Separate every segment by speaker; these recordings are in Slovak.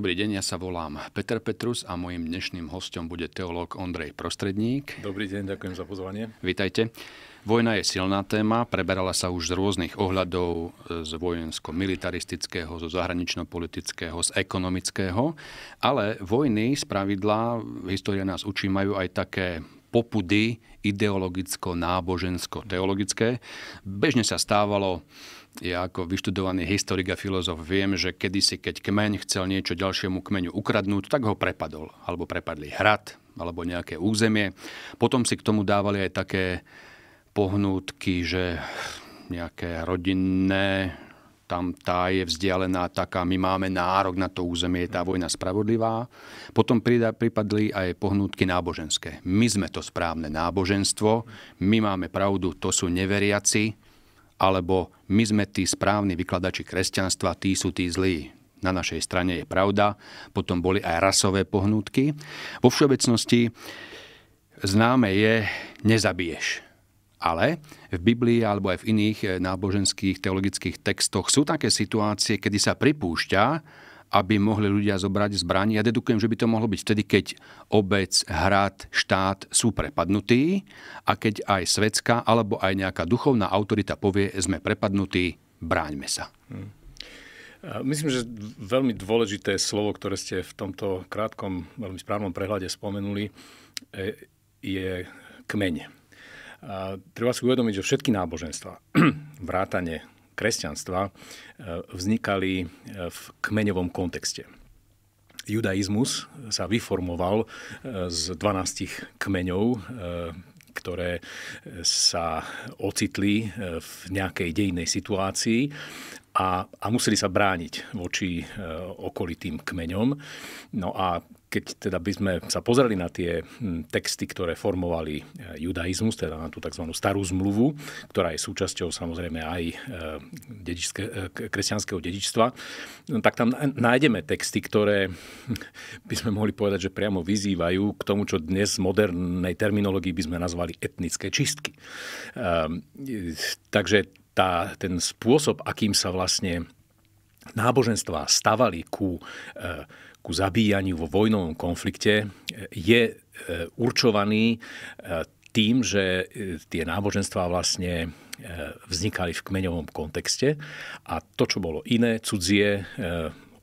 Speaker 1: Dobrý deň, ja sa volám Peter Petrus a mojim dnešným hostom bude teológ Ondrej Prostredník. Dobrý deň, ďakujem za pozvanie. Vítajte. Vojna je silná téma, preberala sa už z rôznych ohľadov z vojensko-militaristického, zo zahranično-politického, z ekonomického, ale vojny z pravidla, história nás učí, majú aj také popudy ideologicko-nábožensko-teologické. Bežne sa stávalo ja ako vyštudovaný historik a filozof viem, že kedysi, keď kmeň chcel niečo ďalšiemu kmeňu ukradnúť, tak ho prepadol. Alebo prepadli hrad, alebo nejaké územie. Potom si k tomu dávali aj také pohnútky, že nejaké rodinné, tam tá je vzdialená taká, my máme nárok na to územie, je tá vojna spravodlivá. Potom prida, pripadli aj pohnútky náboženské. My sme to správne náboženstvo, my máme pravdu, to sú neveriaci, alebo my sme tí správni vykladači kresťanstva, tí sú tí zlí. Na našej strane je pravda, potom boli aj rasové pohnútky. Vo všeobecnosti známe je nezabiješ. Ale v Biblii alebo aj v iných eh, náboženských teologických textoch sú také situácie, kedy sa pripúšťa, aby mohli ľudia zobrať zbranie. Ja dedukujem, že by to mohlo byť vtedy, keď obec, hrad, štát sú prepadnutí a keď aj Svedská alebo aj nejaká duchovná autorita povie, sme prepadnutí, bráňme sa.
Speaker 2: Hmm. Myslím, že veľmi dôležité slovo, ktoré ste v tomto krátkom, veľmi správnom prehľade spomenuli, e, je kmeň. A treba si uvedomiť, že všetky náboženstva, vrátane kresťanstva e, vznikali e, v kmeňovom kontexte. Judaizmus sa vyformoval e, z 12 kmeňov, ktoré sa ocitli v nejakej dejnej situácii a, a museli sa brániť voči okolitým kmeňom. No a keď teda by sme sa pozreli na tie hm, texty, ktoré formovali e, judaizmus, teda na tú tzv. starú zmluvu, ktorá je súčasťou samozrejme aj e, dedičské, e, kresťanského dedičstva, no tak tam nájdeme texty, ktoré hm, by sme mohli povedať, že priamo vyzývajú k tomu, čo dnes v modernej terminológii by sme nazvali etnické čistky. Ehm, takže tá, ten spôsob, akým sa vlastne náboženstva stavali ku ku zabíjaniu vo vojnovom konflikte e, je e, určovaný e, tým, že tie náboženstvá vlastne vznikali v kmeňovom kontexte a to, čo bolo iné, cudzie,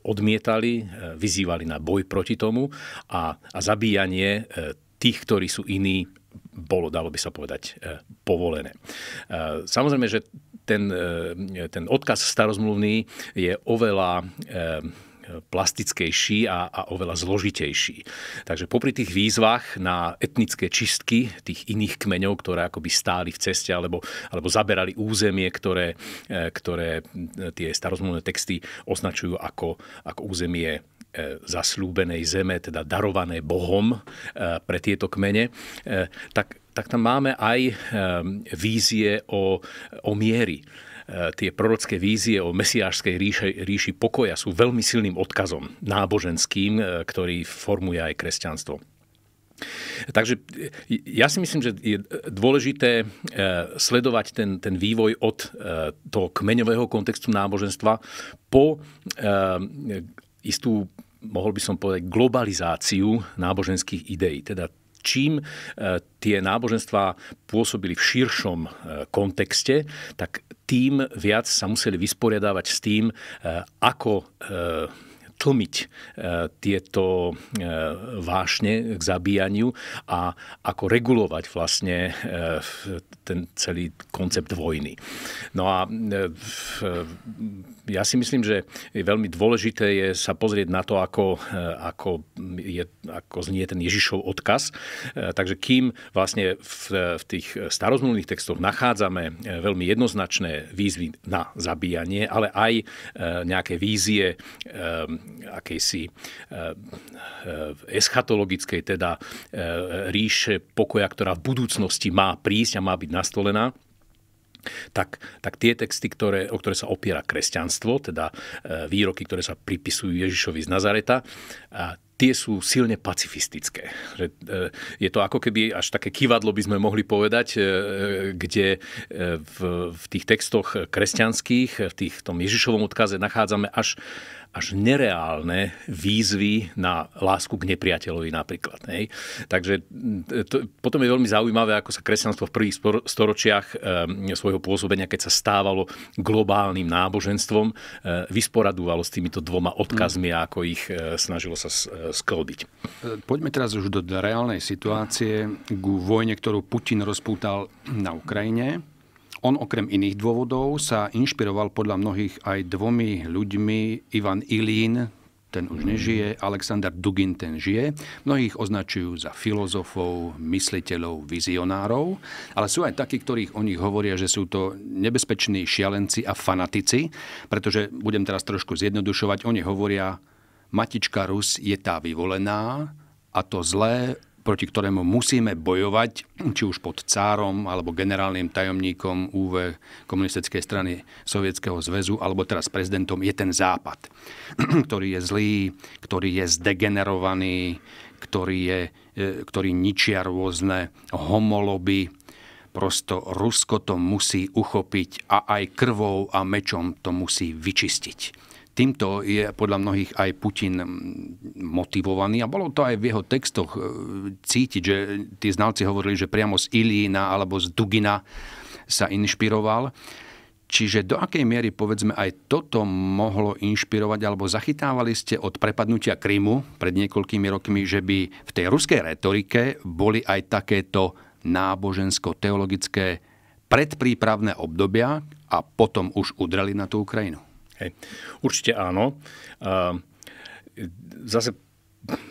Speaker 2: odmietali, vyzývali na boj proti tomu a, a zabíjanie tých, ktorí sú iní, bolo, dalo by sa povedať, povolené. Samozrejme, že ten, ten odkaz starozmluvný je oveľa plastickejší a, a oveľa zložitejší. Takže popri tých výzvach na etnické čistky tých iných kmeňov, ktoré akoby stáli v ceste alebo, alebo zaberali územie, ktoré, eh, ktoré eh, tie starozmluvné texty označujú ako, ako územie eh, zaslúbenej zeme, teda darované Bohom pre tieto kmene, tak, tak tam máme aj vízie o, o miery E, tie prorocké vízie o mesiášskej ríši, ríši pokoja sú veľmi silným odkazom náboženským, e, ktorý formuje aj kresťanstvo. Takže e, ja si myslím, že je dôležité sledovať ten, ten vývoj od toho kmeňového kontextu náboženstva po istú mohol by som povedať, globalizáciu náboženských ideí. Teda čím e, tie náboženstvá pôsobili v širšom e, kontexte, tak tým viac sa museli vysporiadávať s tým, e, ako tlmiť tieto vášne k zabíjaniu a ako regulovať vlastne ten celý koncept vojny. No a ja si myslím, že je veľmi dôležité je sa pozrieť na to, ako, eh, ako, je, ako znie ten Ježišov odkaz. Eh, takže kým vlastne v, v tých starozmluvných textoch nachádzame eh, veľmi jednoznačné výzvy na zabíjanie, ale aj nejaké vízie akejsi eschatologickej, teda ríše pokoja, ktorá v budúcnosti má prísť a má byť nastolená, tak, tak tie texty, ktoré, o ktoré sa opiera kresťanstvo, teda e, výroky, ktoré sa pripisujú Ježišovi z Nazareta, tie sú silne pacifistické. Že e, je to ako keby až také kývadlo by sme mohli povedať, e, e, kde v, v tých textoch kresťanských, v, tých, v tom Ježišovom odkaze nachádzame až, až nereálne výzvy na lásku k nepriateľovi napríklad. Hej. Takže to, potom je veľmi zaujímavé, ako sa kresťanstvo v prvých storočiach e, svojho pôsobenia, keď sa stávalo globálnym náboženstvom, e, vysporadúvalo s týmito dvoma odkazmi, mm. ako ich e, snažilo sa sklbiť.
Speaker 1: Poďme teraz už do reálnej situácie k vojne, ktorú Putin rozpútal na Ukrajine. On okrem iných dôvodov sa inšpiroval podľa mnohých aj dvomi ľuďmi. Ivan Ilín, ten už nežije, Alexander Dugin, ten žije. Mnohých označujú za filozofov, mysliteľov, vizionárov, ale sú aj takí, ktorých o nich hovoria, že sú to nebezpeční šialenci a fanatici, pretože budem teraz trošku zjednodušovať, oni hovoria, Matička Rus je tá vyvolená a to zlé, proti ktorému musíme bojovať, či už pod cárom alebo generálnym tajomníkom UV komunistickej strany Sovietskeho zväzu alebo teraz prezidentom, je ten západ, ktorý je zlý, ktorý je zdegenerovaný, ktorý, je, e, ktorý ničia rôzne homoloby. Prosto Rusko to musí uchopiť a aj krvou a mečom to musí vyčistiť týmto je podľa mnohých aj Putin mm, motivovaný a bolo to aj v jeho textoch e, cítiť, že tí znalci hovorili, že priamo z Ilína alebo z Dugina sa inšpiroval. Čiže do akej miery, povedzme, aj toto mohlo inšpirovať, alebo zachytávali ste od prepadnutia Krymu pred niekoľkými rokmi, že by v tej ruskej retorike boli aj takéto nábožensko-teologické predprípravné obdobia a potom už udreli na tú Ukrajinu?
Speaker 2: Hej. Určite áno. Zase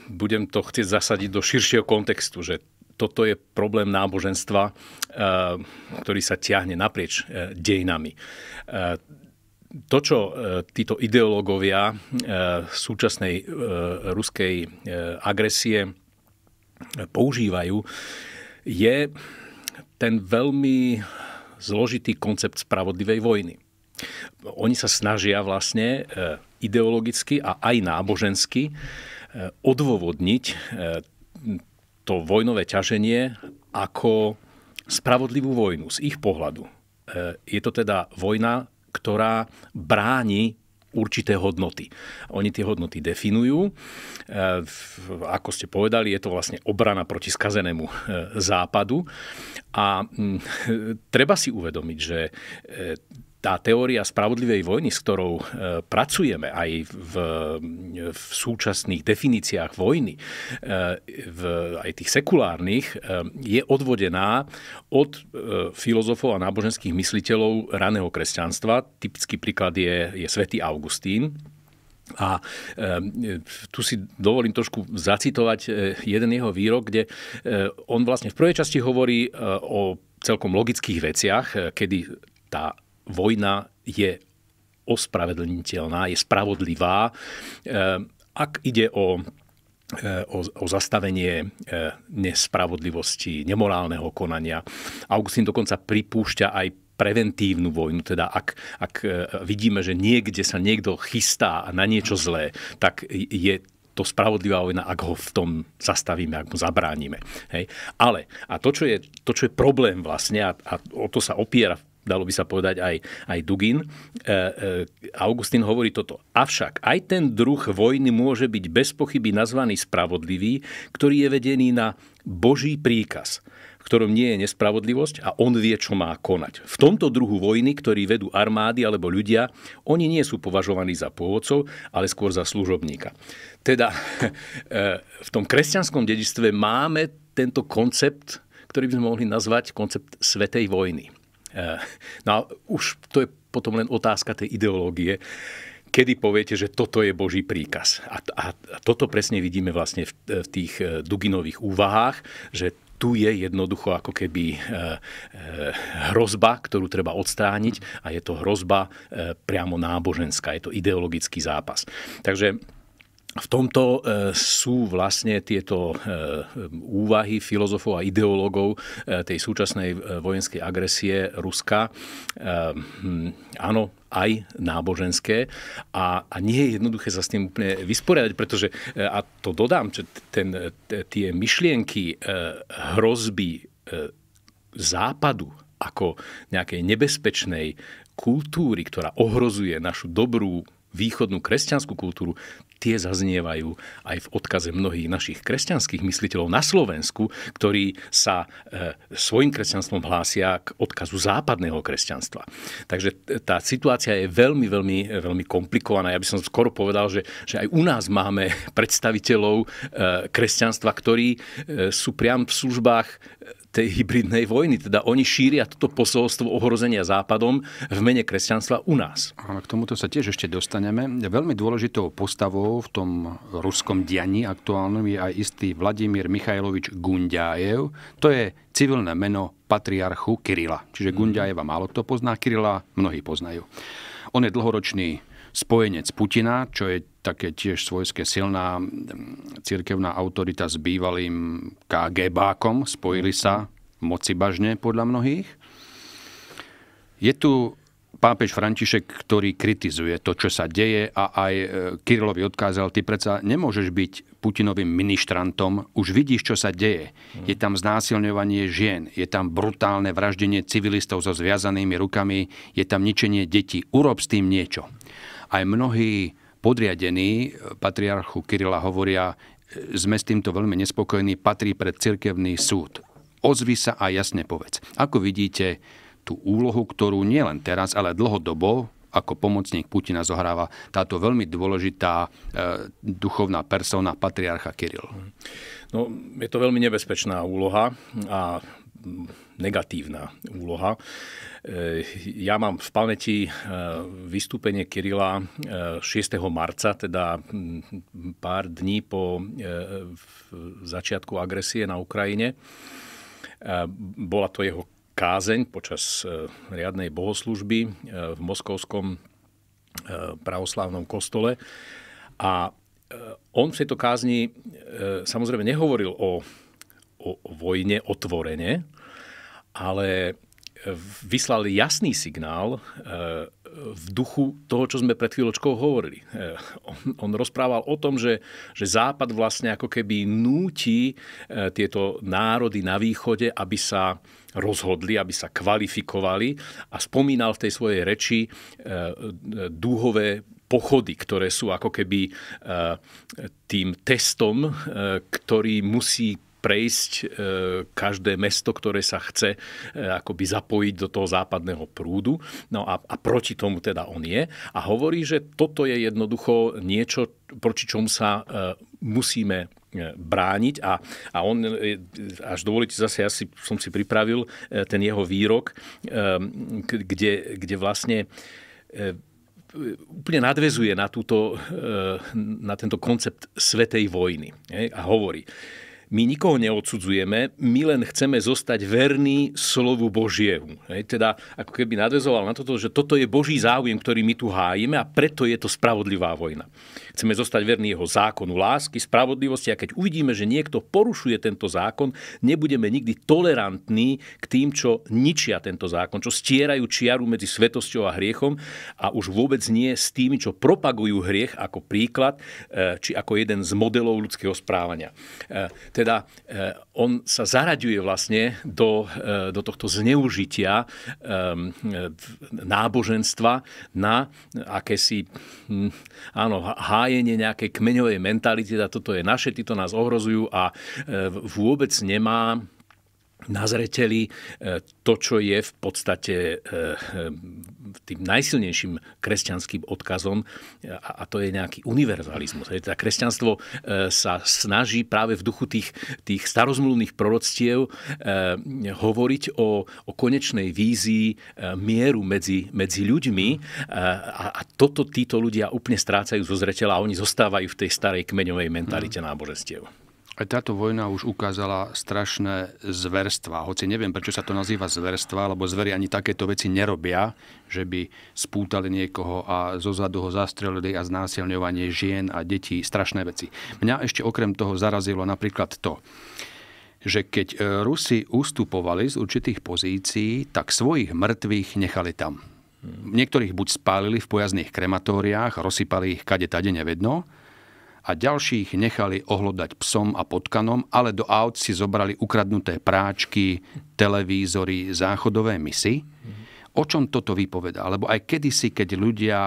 Speaker 2: budem to chcieť zasadiť do širšieho kontextu, že toto je problém náboženstva, ktorý sa ťahne naprieč e, dejinami. To, čo e, títo ideológovia e, súčasnej ruskej agresie používajú, je ten veľmi zložitý koncept spravodlivej vojny. Oni sa snažia vlastne e, ideologicky a aj nábožensky e, odôvodniť e, to vojnové ťaženie ako spravodlivú vojnu z ich pohľadu. Je to teda vojna, ktorá bráni určité hodnoty. Oni tie hodnoty definujú. Ako ste povedali, je to vlastne obrana proti skazenému západu. A mm, treba si uvedomiť, že tá teória spravodlivej vojny, s ktorou e, pracujeme aj v, v súčasných definíciách vojny, e, v, aj tých sekulárnych, e, je odvodená od filozofov a náboženských mysliteľov raného kresťanstva. Typický príklad je, je svätý Augustín, a e, tu si dovolím trošku zacitovať jeden jeho výrok, kde on vlastne v prvej časti hovorí o celkom logických veciach, kedy tá vojna je ospravedlniteľná, je spravodlivá. Eh, ak ide o eh, o, o zastavenie eh, nespravodlivosti, nemorálneho konania. Augustín dokonca pripúšťa aj preventívnu vojnu, teda ak, ak vidíme, že niekde sa niekto chystá na niečo zlé, tak je to spravodlivá vojna, ak ho v tom zastavíme, ak mu zabránime. Hej. Ale a to čo, je, to, čo je problém vlastne, a, a o to sa opiera dalo by sa povedať aj, aj Dugin. E, e, Augustín hovorí toto. Avšak aj ten druh vojny môže byť bez pochyby nazvaný spravodlivý, ktorý je vedený na Boží príkaz v ktorom nie je nespravodlivosť a on vie, čo má konať. V tomto druhu vojny, ktorý vedú armády alebo ľudia, oni nie sú považovaní za pôvodcov, ale skôr za služobníka. Teda e, v tom kresťanskom dedistve máme tento koncept, ktorý by sme mohli nazvať koncept svetej vojny. Eh, no a už to je potom len otázka tej ideológie, kedy poviete, že toto je Boží príkaz. A, a, a toto presne vidíme vlastne v, eh, v tých eh, Duginových úvahách, že tu je jednoducho ako keby hrozba, ktorú treba odstrániť a je to hrozba priamo náboženská, je to ideologický zápas. Takže v tomto e, sú vlastne tieto e, úvahy filozofov a ideológov e, tej súčasnej vojenskej agresie Ruska. Hm, áno, aj náboženské a, a nie je jednoduché sa s tým úplne vysporiadať, pretože, a to dodám, že ten, tie myšlienky hrozby západu ako nejakej nebezpečnej kultúry, ktorá ohrozuje našu dobrú východnú kresťanskú kultúru, tie zaznievajú aj v odkaze mnohých našich kresťanských mysliteľov na Slovensku, ktorí sa e, svojim kresťanstvom hlásia k odkazu západného kresťanstva. Takže tá situácia je veľmi, veľmi, veľmi komplikovaná. Ja by som skoro povedal, že, že aj u nás máme predstaviteľov e, kresťanstva, ktorí e, sú priam v službách tej hybridnej vojny. Teda oni šíria toto posolstvo ohrozenia Západom v mene kresťanstva u nás. k tomuto sa tiež ešte
Speaker 1: dostaneme. Veľmi dôležitou postavou v tom ruskom dianí aktuálnom je aj istý Vladimír Michajlovič Gundájev. To je civilné meno patriarchu Kirila. Čiže mhm. Gundajeva málo kto pozná, Kirila mnohí poznajú. On je dlhoročný spojenec Putina, čo je také tiež svojské silná cirkevná autorita s bývalým KGBákom, spojili sa bažne podľa mnohých. Je tu pápež František, ktorý kritizuje to, čo sa deje a aj e, Kirilovi odkázal, ty predsa nemôžeš byť Putinovým ministrantom, už vidíš, čo sa deje. Je tam znásilňovanie žien, je tam brutálne vraždenie civilistov so zviazanými rukami, je tam ničenie detí. Urob s tým niečo. Aj mnohí podriadení e, patriarchu Kirila hovoria, e, sme s týmto veľmi nespokojní, patrí pred cirkevný súd. Ozvi sa a jasne povedz. Ako vidíte tú úlohu, ktorú nielen teraz, ale dlhodobo ako pomocník Putina zohráva táto veľmi dôležitá e, duchovná persona patriarcha Kiril?
Speaker 2: No, je to veľmi nebezpečná úloha a negatívna úloha. E, ja mám v pamäti e, vystúpenie Kirila 6. E, marca, teda pár dní po začiatku agresie na Ukrajine. Bola to jeho kázeň počas riadnej bohoslužby v moskovskom pravoslávnom kostole. A on v tejto kázni samozrejme nehovoril o o vojne otvorene, ale vyslal jasný signál e, v duchu toho, čo sme pred chvíľočkou hovorili. E, on, on rozprával o tom, že, že Západ vlastne ako keby núti e, tieto národy na východe, aby sa rozhodli, aby sa kvalifikovali a spomínal v tej svojej reči dúhové pochody, ktoré sú ako keby tým testom, ktorý musí prejsť e, každé mesto, ktoré sa chce e, akoby zapojiť do toho západného prúdu. No a, a proti tomu teda on je. A hovorí, že toto je jednoducho niečo, proti čomu sa e, musíme brániť a, a on, až dovolíte zase, ja si, som si pripravil ten jeho výrok, kde, kde vlastne úplne nadvezuje na, túto, na tento koncept svetej vojny a hovorí, my nikoho neodsudzujeme, my len chceme zostať verní slovu Božiemu. Hej, teda ako keby nadvezoval na toto, že toto je Boží záujem, ktorý my tu hájime a preto je to spravodlivá vojna. Chceme zostať verní jeho zákonu lásky, spravodlivosti a keď uvidíme, že niekto porušuje tento zákon, nebudeme nikdy tolerantní k tým, čo ničia tento zákon, čo stierajú čiaru medzi svetosťou a hriechom a už vôbec nie s tými, čo propagujú hriech ako príklad, e, či ako jeden z modelov ľudského správania. E, teda e, on sa zaraďuje vlastne do, do tohto zneužitia náboženstva na akési hm, áno, háj hájenie nejakej kmeňovej mentality a toto je naše, títo nás ohrozujú a e, vôbec nemá na zreteli e, to, čo je v podstate e, e, tým najsilnejším kresťanským odkazom a to je nejaký univerzalizmus. Teda kresťanstvo sa snaží práve v duchu tých, tých starozmluvných proroctiev hovoriť o, o konečnej vízii mieru medzi, medzi ľuďmi a, a toto títo ľudia úplne strácajú zo zretela a oni zostávajú v tej starej kmeňovej mentalite mm. náboženstiev.
Speaker 1: Táto vojna už ukázala strašné zverstva. Hoci neviem, prečo sa to nazýva zverstva, lebo zveri ani takéto veci nerobia, že by spútali niekoho a zadu ho zastrelili a znásilňovanie žien a detí. Strašné veci. Mňa ešte okrem toho zarazilo napríklad to, že keď e, Rusi ustupovali z určitých pozícií, tak svojich mŕtvych nechali tam. Niektorých buď spálili v pojazdných krematóriách, rozsypali ich kade tade nevedno, a ďalších nechali ohlodať psom a potkanom, ale do aut si zobrali ukradnuté práčky, televízory, záchodové misy. O čom toto vypovedá? Lebo aj kedysi, keď ľudia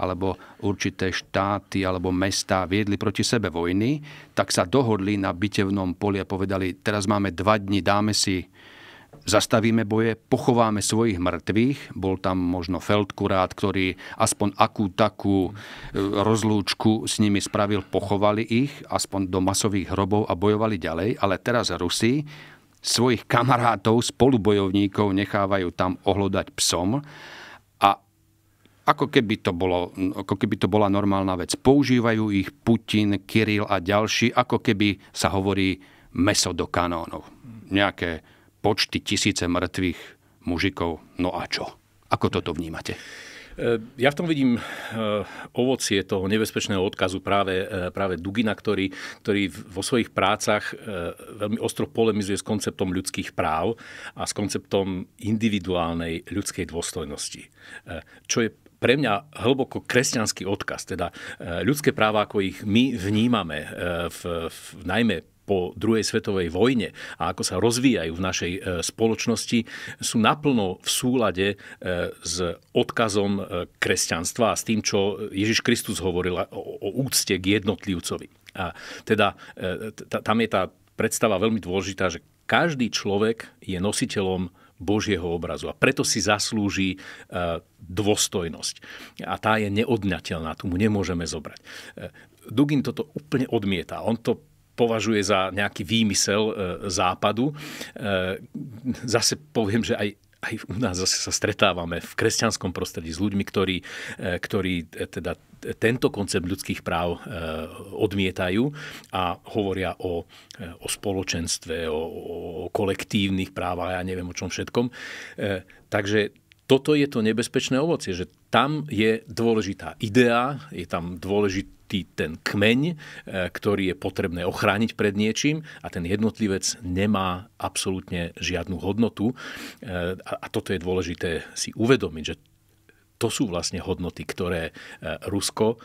Speaker 1: alebo určité štáty alebo mestá viedli proti sebe vojny, tak sa dohodli na bitevnom poli a povedali, teraz máme dva dni, dáme si zastavíme boje, pochováme svojich mŕtvych. Bol tam možno Feldkurát, ktorý aspoň akú takú e, rozlúčku s nimi spravil, pochovali ich, aspoň do masových hrobov a bojovali ďalej. Ale teraz Rusi svojich kamarátov, spolubojovníkov nechávajú tam ohľadať psom a ako keby, to bolo, ako keby to bola normálna vec. Používajú ich Putin, Kiril a ďalší, ako keby sa hovorí meso do kanónov. Nejaké počty tisíce mŕtvych mužikov. No a čo? Ako toto vnímate?
Speaker 2: E, ja v tom vidím e, ovocie toho nebezpečného odkazu práve, e, práve Dugina, ktorý, ktorý vo svojich prácach veľmi ostro polemizuje s konceptom ľudských práv a s konceptom individuálnej ľudskej dôstojnosti. Čo je pre mňa hlboko kresťanský odkaz, teda ľudské práva, ako ich my vnímame, v, v, najmä po druhej svetovej vojne a ako sa rozvíjajú v našej e, spoločnosti, sú naplno v súlade e, s odkazom e, kresťanstva a s tým, čo Ježiš Kristus hovoril o úcte k jednotlivcovi. A teda tam je tá predstava veľmi dôležitá, že každý človek je nositeľom Božieho obrazu a preto si zaslúži dôstojnosť. A tá je neodňateľná, tu mu nemôžeme zobrať. Dugin toto úplne odmieta. On to považuje za nejaký výmysel e, západu. E, zase poviem, že aj aj u nás zase sa stretávame v kresťanskom prostredí s ľuďmi, ktorí, e, ktorí teda tento koncept ľudských práv odmietajú a hovoria o, o spoločenstve, o, o kolektívnych právach, ja neviem o čom všetkom. Takže toto je to nebezpečné ovocie, že tam je dôležitá idea, je tam dôležitý tý, ten kmeň, e, ktorý je potrebné ochrániť pred niečím a ten jednotlivec nemá absolútne žiadnu hodnotu. E, a toto je dôležité si uvedomiť, že to sú vlastne hodnoty, ktoré e, Rusko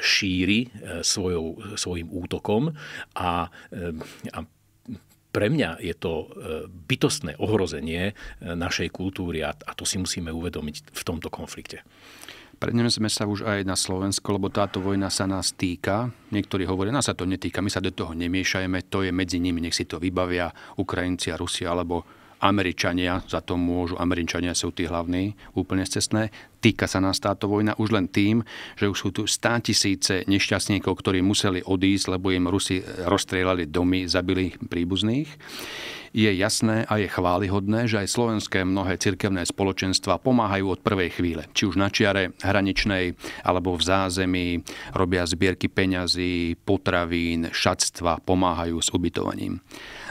Speaker 2: šíri svojou, svojim útokom a, a pre mňa je to bytostné ohrozenie našej kultúry a, a to si musíme uvedomiť v tomto konflikte
Speaker 1: sme sa už aj na Slovensko, lebo táto vojna sa nás týka. Niektorí hovoria, nás sa to netýka, my sa do toho nemiešajeme, to je medzi nimi, nech si to vybavia Ukrajinci a Rusia, alebo Američania za to môžu, Američania sú tí hlavní, úplne cestné. Týka sa nás táto vojna už len tým, že už sú tu 100 tisíce nešťastníkov, ktorí museli odísť, lebo im Rusi rozstrieľali domy, zabili príbuzných. Je jasné a je chválihodné, že aj slovenské mnohé cirkevné spoločenstva pomáhajú od prvej chvíle. Či už na čiare hraničnej, alebo v zázemí, robia zbierky peňazí, potravín, šatstva, pomáhajú s ubytovaním.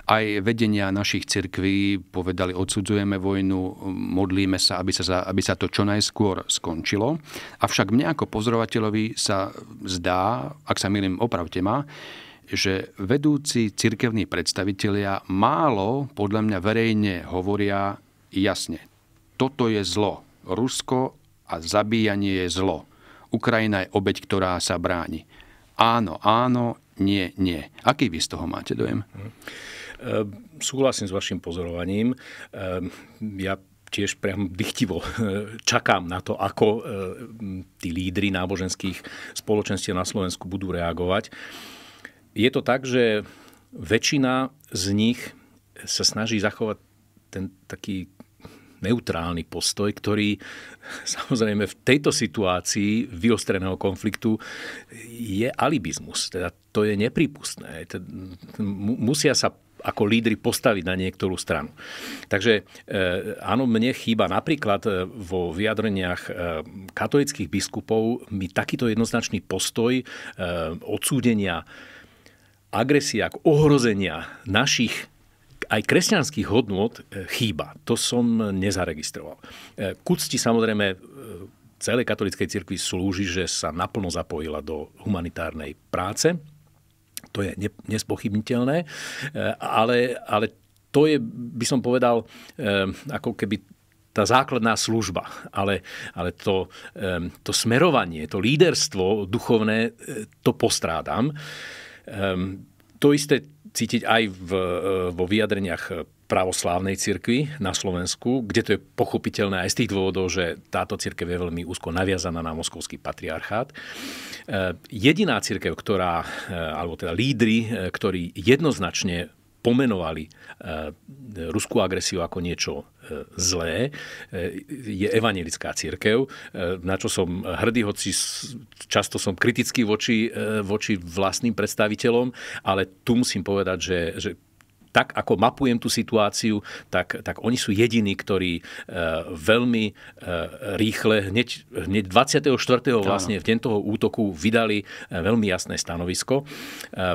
Speaker 1: Aj vedenia našich cirkví povedali, odsudzujeme vojnu, modlíme sa, aby sa, aby sa to čo najskôr skončilo. Avšak mne ako pozorovateľovi sa zdá, ak sa milím, opravte ma, že vedúci cirkevní predstavitelia málo, podľa mňa verejne hovoria jasne. Toto je zlo. Rusko a zabíjanie je zlo. Ukrajina je obeď, ktorá sa bráni. Áno, áno, nie, nie. Aký vy z toho máte dojem?
Speaker 2: Hm. Ehm, súhlasím s vašim pozorovaním. Ehm, ja tiež priam dychtivo eh, čakám na to, ako eh, tí lídry náboženských spoločenstiev na Slovensku budú reagovať. Je to tak, že väčšina z nich sa snaží zachovať ten taký neutrálny postoj, ktorý samozrejme v tejto situácii vyostreného konfliktu je alibizmus. Teda to je nepripustné. Musia sa ako lídry postaviť na niektorú stranu. Takže e, áno, mne chýba napríklad e, vo vyjadreniach e, katolických biskupov mi takýto jednoznačný postoj odsúdenia agresia, ohrozenia našich aj kresťanských hodnôt chýba. To som nezaregistroval. Kucti samozrejme celej katolíckej cirkvi slúži, že sa naplno zapojila do humanitárnej práce to je nespochybniteľné, e, ale, ale to je, by som povedal, e, ako keby tá základná služba. Ale, ale to, e, to smerovanie, to líderstvo duchovné, to postrádam. To isté cítiť aj v, vo vyjadreniach pravoslávnej cirkvi na Slovensku, kde to je pochopiteľné aj z tých dôvodov, že táto cirkev je veľmi úzko naviazaná na moskovský patriarchát. E, jediná cirkev, ktorá, e, alebo teda lídry, e, ktorí jednoznačne pomenovali ruskú agresiu ako niečo zlé, je evanelická církev, na čo som hrdý, hoci často som kritický voči, voči vlastným predstaviteľom, ale tu musím povedať, že, že tak ako mapujem tú situáciu, tak, tak oni sú jediní, ktorí e, veľmi e, rýchle, hneď, hneď 24. vlastne v deň toho útoku vydali e, veľmi jasné stanovisko, e,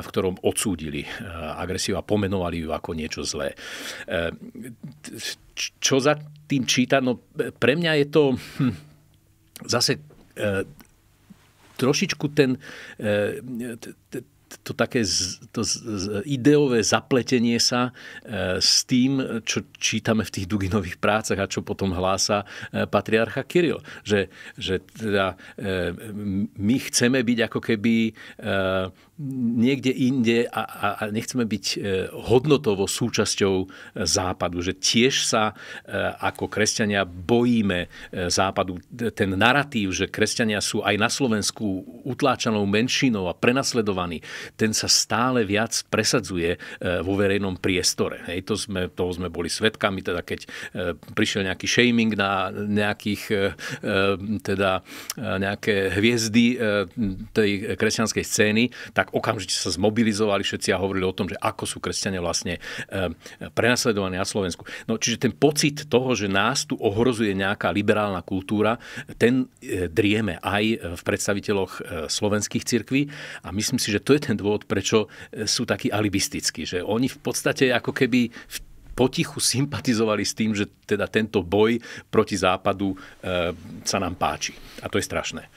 Speaker 2: v ktorom odsúdili e, agresiu a pomenovali ju ako niečo zlé. E, čo za tým číta? No, e, pre mňa je to hm, zase... E, trošičku ten, to také z, to z, z, ideové zapletenie sa e, s tým, čo čítame v tých Duginových prácach a čo potom hlása e, patriarcha Kiril. Že, že teda, e, my chceme byť ako keby e, niekde inde a, a, a nechceme byť e, hodnotovo súčasťou e, Západu. Že tiež sa e, ako kresťania bojíme Západu. Ten narratív, že kresťania sú aj na Slovensku utláčanou menšinou a prenasledovaní, ten sa stále viac presadzuje vo verejnom priestore. Hej, to sme, toho sme boli svetkami, teda keď prišiel nejaký shaming na nejakých, teda nejaké hviezdy tej kresťanskej scény, tak tak okamžite sa zmobilizovali všetci a hovorili o tom, že ako sú kresťania vlastne eh, prenasledovaní na Slovensku. No, čiže ten pocit toho, že nás tu ohrozuje nejaká liberálna kultúra, ten eh, drieme aj v predstaviteľoch eh, slovenských cirkví a myslím si, že to je ten dôvod, prečo sú takí alibistickí, že oni v podstate ako keby v potichu sympatizovali s tým, že teda tento boj proti západu e, sa nám páči. A to je strašné.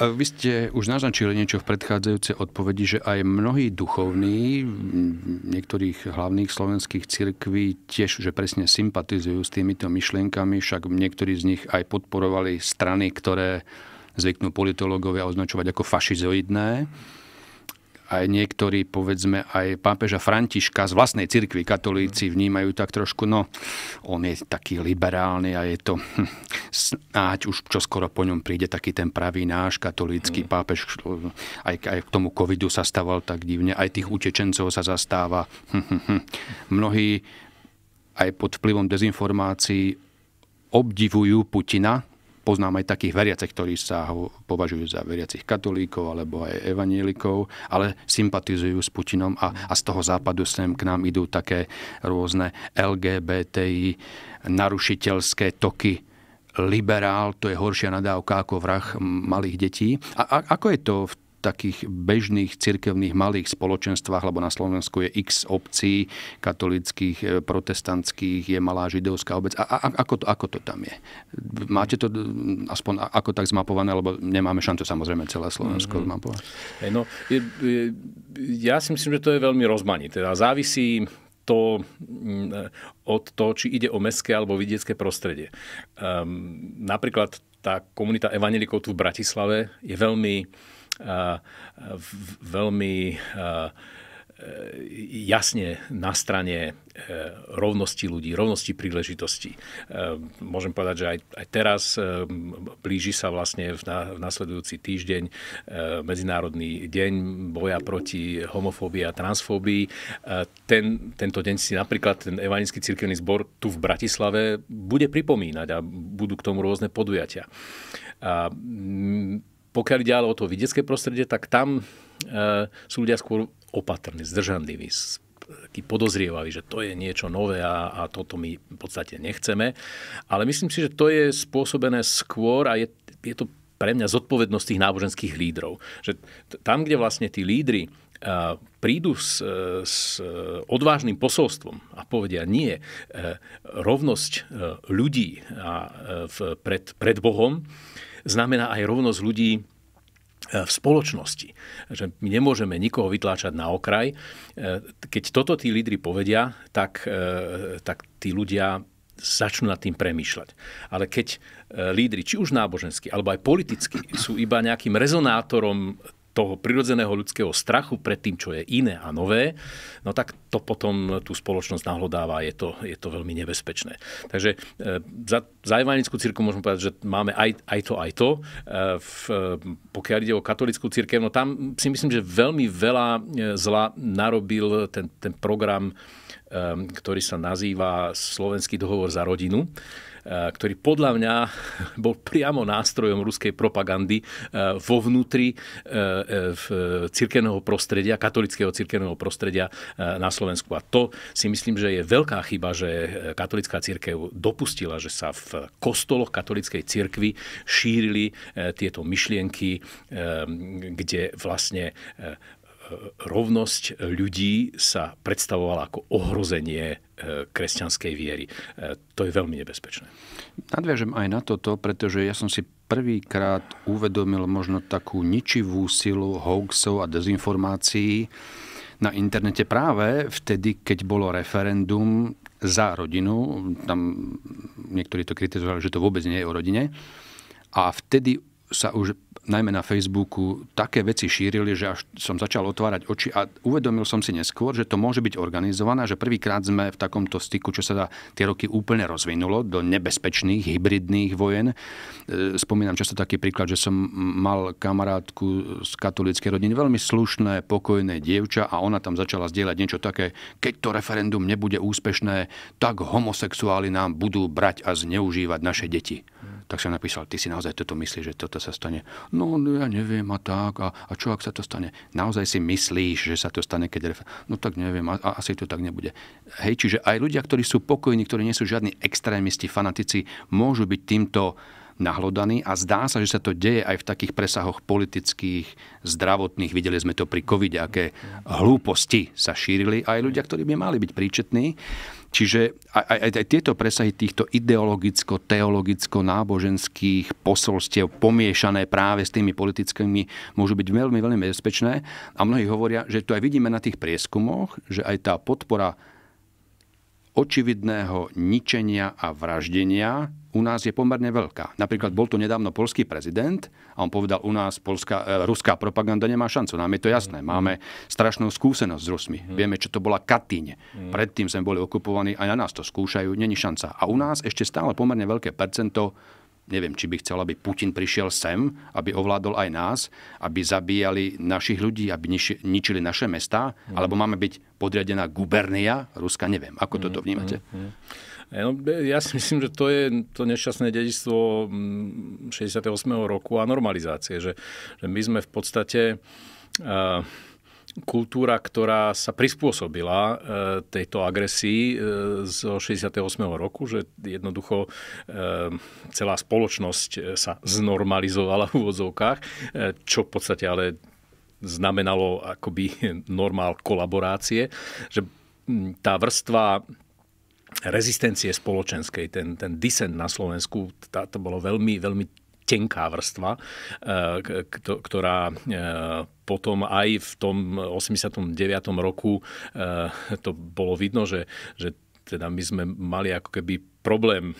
Speaker 2: A vy ste už
Speaker 1: naznačili niečo v predchádzajúcej odpovedi, že aj mnohí duchovní niektorých hlavných slovenských cirkví tiež, že presne sympatizujú s týmito myšlienkami, však niektorí z nich aj podporovali strany, ktoré zvyknú politológovia označovať ako fašizoidné aj niektorí, povedzme, aj pápeža Františka z vlastnej cirkvi katolíci mm. vnímajú tak trošku, no, on je taký liberálny a je to hm, snáď už čo skoro po ňom príde taký ten pravý náš katolícky mm. pápež. Aj, aj k tomu covidu sa staval tak divne, aj tých utečencov sa zastáva. Hm, hm, Mnohí aj pod vplyvom dezinformácií obdivujú Putina, poznám aj takých veriacich, ktorí sa ho považujú za veriacich katolíkov alebo aj evanielikov, ale sympatizujú s Putinom a, a z toho západu sem k nám idú také rôzne LGBTI narušiteľské toky liberál, to je horšia nadávka ako vrah malých detí. A, a ako je to v takých bežných cirkevných malých spoločenstvách, lebo na Slovensku je x obcí katolických, e, protestantských, je malá židovská obec. A, a ako, to, ako to tam je? Máte to mm, aspoň ako tak zmapované, lebo nemáme šancu samozrejme celé Slovensko mm-hmm. zmapovať.
Speaker 2: Hey, no, je, je, ja si myslím, že to je veľmi rozmanité. Teda závisí to, mm, od toho, či ide o mestské alebo vidiecké prostredie. Um, napríklad tá komunita evanelikov tu v Bratislave je veľmi veľmi e, jasne na strane e, rovnosti ľudí, rovnosti príležitostí. E, môžem povedať, že aj, aj teraz blíži sa vlastne v, na, v nasledujúci týždeň Medzinárodný deň boja proti homofóbii a transfóbii. Ten, tento deň si napríklad ten Evanický cirkevný zbor tu v Bratislave bude pripomínať a budú k tomu rôzne podujatia. A, pokiaľ ide ale o to vidiecké prostredie, tak tam e, sú ľudia skôr opatrní, zdržanliví, takí podozrievaví, že to je niečo nové a, a toto my v podstate nechceme. Ale myslím si, že to je spôsobené skôr a je, je to pre mňa zodpovednosť tých náboženských lídrov. Že tam, kde vlastne tí lídry e, prídu s, e, s e, odvážnym posolstvom a povedia nie, rovnosť ľudí a v, pred, pred Bohom znamená aj rovnosť ľudí e, v spoločnosti. Že my nemôžeme nikoho vytláčať na okraj. E, keď toto tí lídry povedia, tak, e, tak tí ľudia začnú nad tým premýšľať. Ale keď lídry, či už náboženskí, alebo aj politickí, sú iba nejakým rezonátorom toho prirodzeného ľudského strachu pred tým, čo je iné a nové, no tak to potom tú spoločnosť nahlodáva a je to, je to veľmi nebezpečné. Takže e, za, za evangelickú círku môžeme povedať, že máme aj, aj to, aj to. E, v, e, pokiaľ ide o katolickú církev, no tam si myslím, že veľmi veľa zla narobil ten, ten program, ktorý sa nazýva Slovenský dohovor za rodinu Eh, ktorý podľa mňa bol priamo nástrojom ruskej propagandy eh, vo vnútri eh, v cirkevného prostredia, katolického cirkevného prostredia na Slovensku. A to si myslím, že je veľká chyba, že katolická církev dopustila, že sa v kostoloch katolickej církvy šírili tieto myšlienky, kde vlastne rovnosť ľudí sa predstavovala ako ohrozenie e, kresťanskej viery. E, to je veľmi nebezpečné.
Speaker 1: Nadviažem aj na toto, pretože ja som si prvýkrát uvedomil možno takú ničivú silu hoaxov a dezinformácií na internete práve vtedy, keď bolo referendum za rodinu. Tam niektorí to kritizovali, že to vôbec nie je o rodine. A vtedy sa už najmä na Facebooku, také veci šírili, že až som začal otvárať oči a uvedomil som si neskôr, že to môže byť organizované, že prvýkrát sme v takomto styku, čo sa dá tie roky úplne rozvinulo do nebezpečných, hybridných vojen. E, spomínam často taký príklad, že som mal kamarátku z katolíckej rodiny, veľmi slušné, pokojné dievča a ona tam začala zdieľať niečo také, keď to referendum nebude úspešné, tak homosexuáli nám budú brať a zneužívať naše deti. Tak som napísal, ty si naozaj toto myslíš, že toto sa stane? No, no ja neviem a tak. A, a čo, ak sa to stane? Naozaj si myslíš, že sa to stane, keď... No tak neviem, a, a asi to tak nebude. Hej, čiže aj ľudia, ktorí sú pokojní, ktorí nie sú žiadni extrémisti, fanatici, môžu byť týmto nahlodaný a zdá sa, že sa to deje aj v takých presahoch politických, zdravotných. Videli sme to pri covide, aké hlúposti sa šírili aj ľudia, ktorí by mali byť príčetní. Čiže aj, aj, aj tieto presahy týchto ideologicko, teologicko, náboženských posolstiev pomiešané práve s tými politickými môžu byť veľmi, veľmi bezpečné. A mnohí hovoria, že to aj vidíme na tých prieskumoch, že aj tá podpora očividného ničenia a vraždenia u nás je pomerne veľká. Napríklad bol tu nedávno polský prezident a on povedal, u nás polská, e, ruská propaganda nemá šancu. Nám je to jasné. Máme strašnú skúsenosť s Rusmi. Mhm. Vieme, čo to bola Katyň. Mhm. Predtým sme boli okupovaní, a na nás to skúšajú. Není šanca. A u nás ešte stále pomerne veľké percento Neviem, či by chcel, aby Putin prišiel sem, aby ovládol aj nás, aby zabíjali našich ľudí, aby ničili naše mesta, mm. alebo mhm. máme byť podriadená gubernia Ruska, neviem. Ako toto mhm, vnímate?
Speaker 2: Mm, mm, ja si myslím, že to je to nešťastné dedistvo 68. Mm, roku a normalizácie, že, že my sme v podstate... Uh, kultúra, ktorá sa prispôsobila e, tejto agresii e, z 68. roku, že jednoducho e, celá spoločnosť sa znormalizovala v úvodzovkách, čo v podstate ale znamenalo akoby normál kolaborácie, že tá vrstva rezistencie spoločenskej, ten, ten disent na Slovensku, tá, to bolo veľmi, veľmi tenká vrstva, eh, ktorá eh, potom aj v tom 89. roku eh, to bolo vidno, že, že teda my sme mali ako keby problém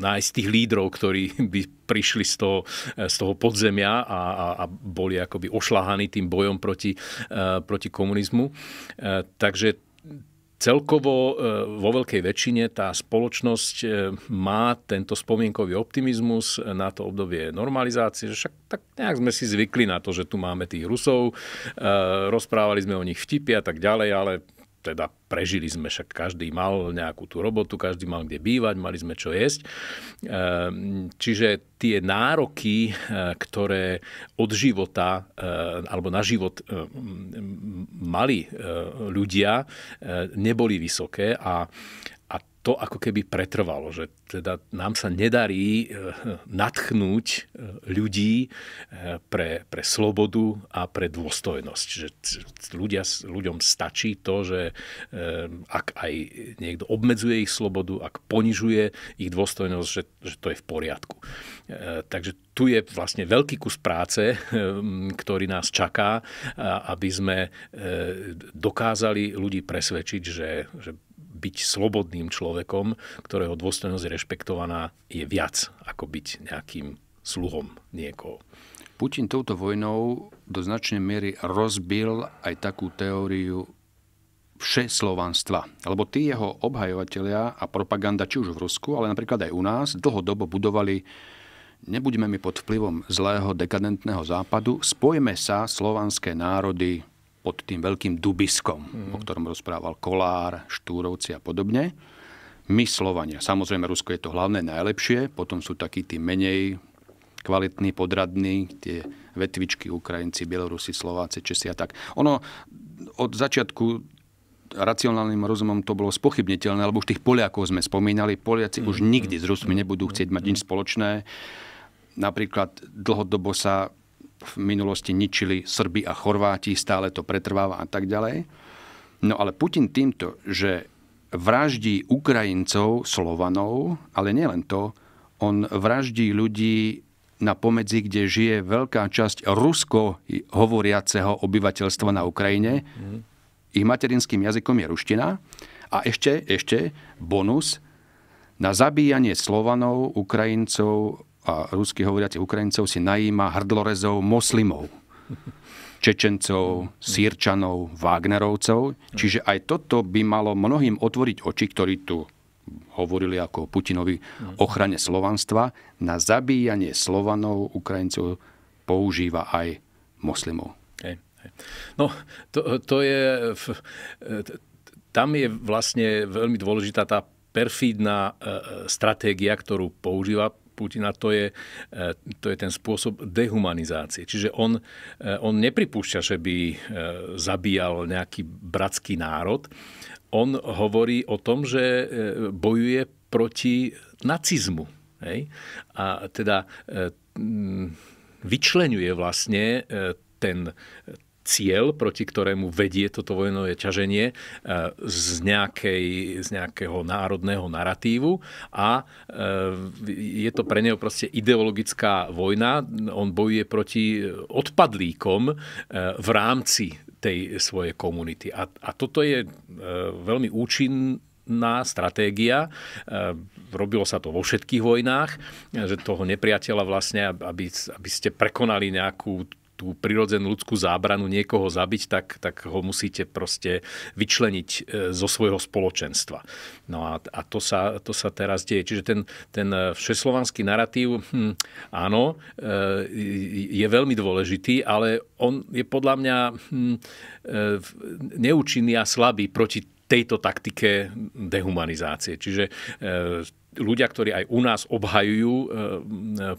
Speaker 2: nájsť tých lídrov, ktorí by prišli z toho, z toho podzemia a, a, a boli akoby ošlahaní tým bojom proti, proti komunizmu. takže Celkovo e, vo veľkej väčšine tá spoločnosť e, má tento spomienkový optimizmus na to obdobie normalizácie, že však tak nejak sme si zvykli na to, že tu máme tých Rusov, e, rozprávali sme o nich vtipy a tak ďalej, ale teda prežili sme, však každý mal nejakú tú robotu, každý mal kde bývať, mali sme čo jesť. Ehm, čiže tie nároky, eh, ktoré od života eh, alebo na život eh, mali ľudia, neboli vysoké a to ako keby pretrvalo, že teda nám sa nedarí e, natchnúť e, ľudí e, pre, pre slobodu a pre dôstojnosť. Že ľudia, ľuďom stačí to, že ak aj niekto obmedzuje ich slobodu, ak ponižuje ich dôstojnosť, že, že to je v poriadku. Takže tu je vlastne veľký kus práce, ktorý nás čaká, aby sme dokázali ľudí presvedčiť, že, že byť slobodným človekom, ktorého dôstojnosť je rešpektovaná, je viac ako byť nejakým sluhom niekoho. Putin touto vojnou
Speaker 1: do značnej miery rozbil aj takú teóriu všeslovanstva. Lebo tí jeho obhajovatelia a propaganda, či už v Rusku, ale napríklad aj u nás, dlhodobo budovali nebuďme my pod vplyvom zlého dekadentného západu, spojme sa slovanské národy pod tým veľkým dubiskom, mm. o ktorom rozprával Kolár, Štúrovci a podobne. My Slovania, samozrejme Rusko je to hlavné najlepšie, potom sú takí tí menej kvalitní, podradní, tie vetvičky Ukrajinci, Bielorusi, Slováci, Česi a tak. Ono od začiatku racionálnym rozumom to bolo spochybniteľné, lebo už tých Poliakov sme spomínali. Poliaci mm. už mhm. nikdy s Rusmi mhm. nebudú chcieť mať mhm. nič spoločné. Napríklad dlhodobo sa v minulosti ničili Srby a Chorváti, stále to pretrváva a tak ďalej. No ale Putin týmto, že vraždí Ukrajincov, Slovanov, ale nielen to, on vraždí ľudí na pomedzi, kde žije veľká časť rusko hovoriaceho obyvateľstva na Ukrajine. Mm. Ich materinským jazykom je ruština. A ešte, ešte, bonus, na zabíjanie Slovanov, Ukrajincov, a rusky hovoriacich Ukrajincov si najíma hrdlorezov moslimov. Čečencov, Sýrčanov, Wagnerovcov. Čiže aj toto by malo mnohým otvoriť oči, ktorí tu hovorili ako o Putinovi ochrane slovanstva. Na zabíjanie Slovanov Ukrajincov používa aj moslimov.
Speaker 2: No, to, to je... Tam je vlastne veľmi dôležitá tá perfídna e, e, stratégia, ktorú používa Putina, to je, e, to je ten spôsob dehumanizácie. Čiže on, e, on nepripúšťa, že by e, zabíjal nejaký bratský národ. On hovorí o tom, že bojuje proti nacizmu. Hej? A teda vyčlenuje vlastne ten, cieľ, proti ktorému vedie toto vojnové ťaženie e, z, nejakej, z nejakého národného narratívu a e, je to pre neho proste ideologická vojna. On bojuje proti odpadlíkom e, v rámci tej svojej komunity. A, a toto je veľmi účinn ná stratégia. Robilo sa to vo všetkých vojnách, že toho nepriateľa vlastne, aby, aby ste prekonali nejakú tú prirodzenú ľudskú zábranu niekoho zabiť, tak, tak ho musíte proste vyčleniť e, zo svojho spoločenstva. No a, a to, sa, to sa teraz deje. Čiže ten, ten všeslovanský narratív, hm, áno, e, je veľmi dôležitý, ale on je podľa mňa hm, e, neúčinný a slabý proti tejto taktike dehumanizácie. Čiže e, ľudia, ktorí aj u nás obhajujú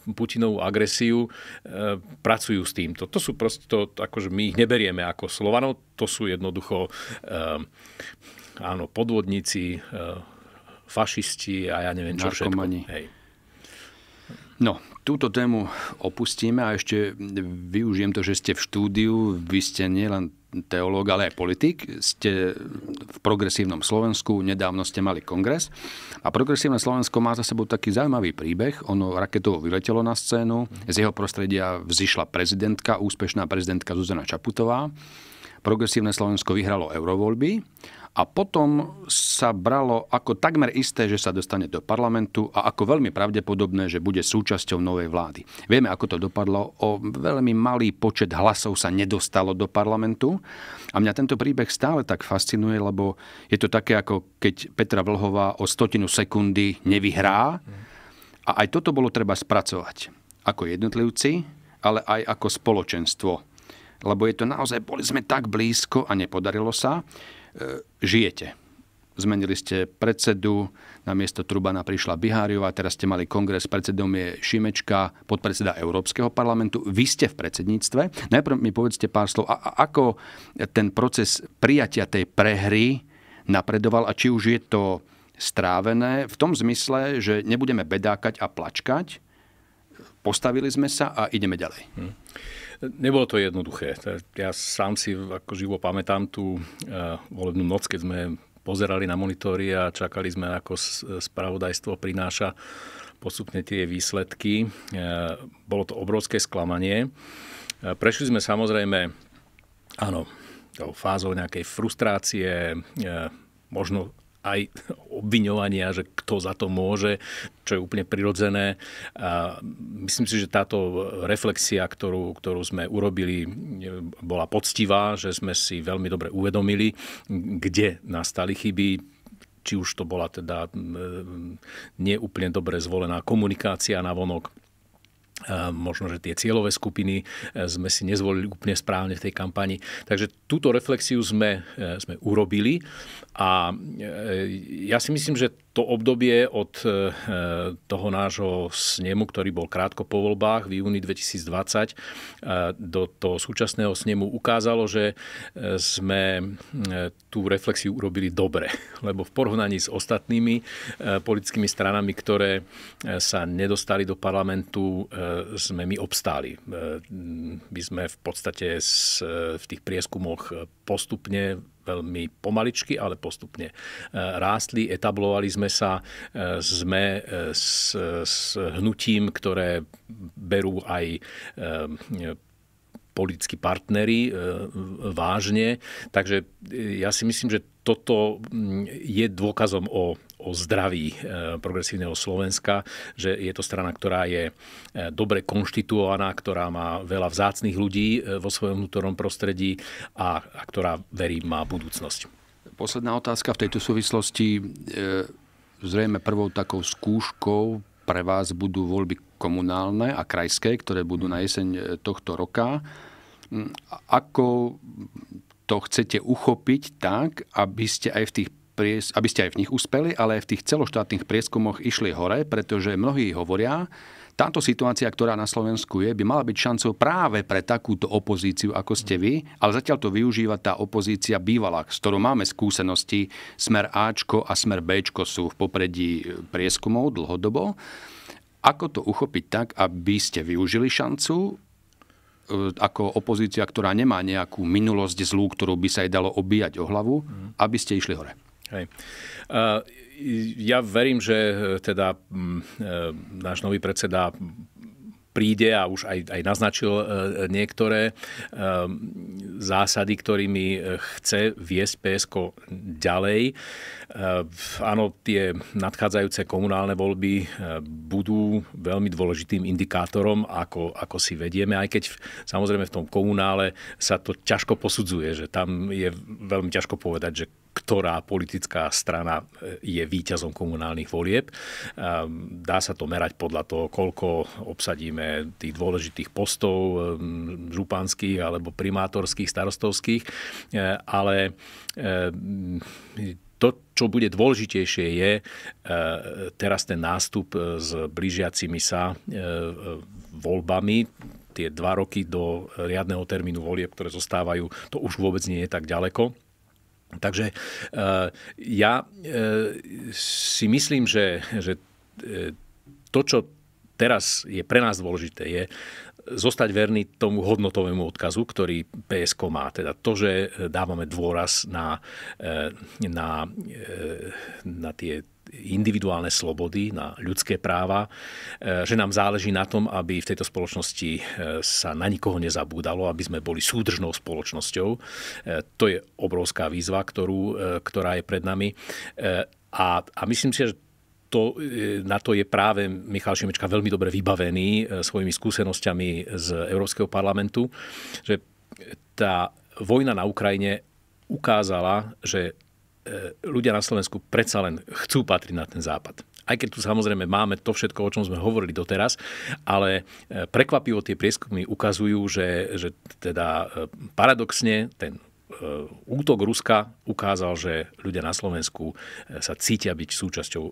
Speaker 2: e, Putinovú agresiu, e, pracujú s týmto. To sú prosto, akože my ich neberieme ako Slovanov, to sú jednoducho áno, podvodníci, fašisti a ja neviem čo všetko. Hej.
Speaker 1: No, túto tému opustíme a ešte využijem to, že ste v štúdiu. Vy ste nielen teológ, ale aj politik. Ste v progresívnom Slovensku, nedávno ste mali kongres. A progresívne Slovensko má za sebou taký zaujímavý príbeh. Ono raketovo vyletelo na scénu, z jeho prostredia vzýšla prezidentka, úspešná prezidentka Zuzana Čaputová. Progresívne Slovensko vyhralo eurovoľby a potom sa bralo ako takmer isté, že sa dostane do parlamentu a ako veľmi pravdepodobné, že bude súčasťou novej vlády. Vieme, ako to dopadlo. O veľmi malý počet hlasov sa nedostalo do parlamentu. A mňa tento príbeh stále tak fascinuje, lebo je to také, ako keď Petra Vlhová o stotinu sekundy nevyhrá. A aj toto bolo treba spracovať. Ako jednotlivci, ale aj ako spoločenstvo. Lebo je to naozaj, boli sme tak blízko a nepodarilo sa e, žijete. Zmenili ste predsedu, na miesto Trubana prišla Biháriová, teraz ste mali kongres, predsedom je Šimečka, podpredseda Európskeho parlamentu. Vy ste v predsedníctve. Najprv mi povedzte pár slov, a- a- ako ten proces prijatia tej prehry napredoval a či už je to strávené v tom zmysle, že nebudeme bedákať a plačkať,
Speaker 2: postavili sme sa a ideme ďalej. Hm. Nebolo to jednoduché. Ja sám si ako živo pamätám tú eh, volebnú noc, keď sme pozerali na monitory a čakali sme, ako spravodajstvo prináša postupne tie výsledky. Eh, bolo to obrovské sklamanie. Eh, prešli sme samozrejme, áno, fázou nejakej frustrácie, možno aj obviňovania, že kto za to môže, čo je úplne prirodzené. A myslím si, že táto reflexia, ktorú, ktorú sme urobili, bola poctivá, že sme si veľmi dobre uvedomili, kde nastali chyby, či už to bola teda mm, e, neúplne dobre zvolená komunikácia na vonok, Ehm, možno, že tie cieľové skupiny ehm, sme si nezvolili úplne správne v tej kampani. Takže túto reflexiu sme, ehm, sme urobili a ja si myslím, že to obdobie od e, toho nášho snemu, ktorý bol krátko po voľbách v júni 2020 e, do toho súčasného snemu ukázalo, že e, sme tú reflexiu urobili dobre. Lebo v porovnaní s ostatnými politickými stranami, ktoré sa nedostali do parlamentu, sme my obstáli. My sme v podstate v tých prieskumoch postupne veľmi pomaličky, ale postupne e, rástli, etablovali sme sa, e, sme e, s, s hnutím, ktoré berú aj politickí partnery vážne. Takže ja si myslím, že toto mm, je dôkazom o, o zdraví e, progresívneho Slovenska, že je to strana, ktorá je e, dobre konštituovaná, ktorá má veľa vzácných ľudí e, vo svojom vnútornom prostredí a, a ktorá, verím, má budúcnosť. Posledná otázka
Speaker 1: v tejto súvislosti. Zrejme prvou takou skúškou pre vás budú voľby komunálne a krajské, ktoré budú na jeseň tohto roka. Mm, ako to chcete uchopiť tak, aby ste aj v tých pries, aby ste aj v nich uspeli, ale aj v tých celoštátnych prieskumoch išli hore, pretože mnohí hovoria, táto situácia, ktorá na Slovensku je, by mala byť šancou práve pre takúto opozíciu, ako ste vy, ale zatiaľ to využíva tá opozícia bývalá, s ktorou máme skúsenosti. Smer Ačko a Smer Bčko sú v popredí e, prieskumov dlhodobo. Ako to uchopiť tak, aby ste využili šancu E, ako opozícia, ktorá nemá nejakú minulosť zlú, ktorú by sa jej dalo obíjať o hlavu, mhm. aby ste išli hore.
Speaker 2: Hej. Uh, ja verím, že e, teda e, náš nový predseda príde a už aj, aj naznačil e, niektoré e, zásady, ktorými e, chce viesť PSK ďalej. Áno, tie nadchádzajúce komunálne voľby budú veľmi dôležitým indikátorom, ako, ako si vedieme, aj keď samozrejme v tom komunále sa to ťažko posudzuje, že tam je veľmi ťažko povedať, že ktorá politická strana e, je víťazom komunálnych volieb. E, dá sa to merať podľa toho, koľko obsadíme tých dôležitých postov e, županských alebo primátorských, starostovských, ale to, čo bude dôležitejšie, je teraz ten nástup s blížiacimi sa voľbami. Tie dva roky do riadneho termínu volieb, ktoré zostávajú, to už vôbec nie je tak ďaleko Takže e, ja e, si myslím, že, že e, to, čo teraz je pre nás dôležité, je zostať verný tomu hodnotovému odkazu, ktorý PSK má. Teda to, že dávame dôraz na, na, na tie individuálne slobody, na ľudské práva, e, že nám záleží na tom, aby v tejto spoločnosti e, sa na nikoho nezabúdalo, aby sme boli súdržnou spoločnosťou. E, to je obrovská výzva, ktorú, ktorá je pred nami. A, a myslím si, že to, na to je práve Michal Šimečka veľmi dobre vybavený svojimi skúsenosťami z Európskeho parlamentu, že tá vojna na Ukrajine ukázala, že E, ľudia na Slovensku predsa len chcú patriť na ten západ. Aj keď tu samozrejme máme to všetko, o čom sme hovorili doteraz, ale e, prekvapivo tie prieskumy ukazujú, že, že teda e, paradoxne ten útok Ruska ukázal, že ľudia na Slovensku sa cítia byť súčasťou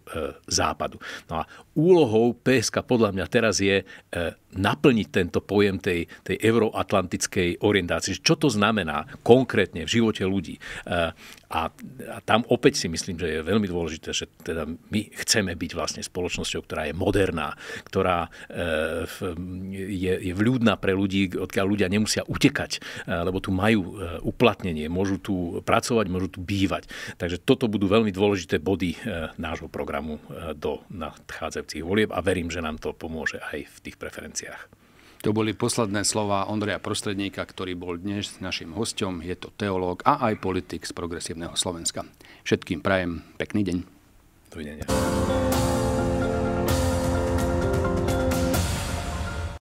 Speaker 2: západu. No a úlohou PSK podľa mňa teraz je naplniť tento pojem tej, tej euroatlantickej orientácie. Čo to znamená konkrétne v živote ľudí? Eh, a, a tam opäť si myslím, že je veľmi dôležité, že teda my chceme byť vlastne spoločnosťou, ktorá je moderná, ktorá eh, je, je vľúdna pre ľudí, odkiaľ ľudia nemusia utekať, eh, lebo tu majú uplatnenie, môžu tu pracovať, môžu tu bývať. Takže toto budú veľmi dôležité body nášho programu do nadchádzajúcich volieb a verím, že nám to pomôže aj v tých preferenciách veciach.
Speaker 1: To boli posledné slova Ondreja Prostredníka, ktorý bol dnes našim hostom. Je to teológ a aj politik z progresívneho Slovenska. Všetkým prajem pekný deň.
Speaker 2: Dovidenia.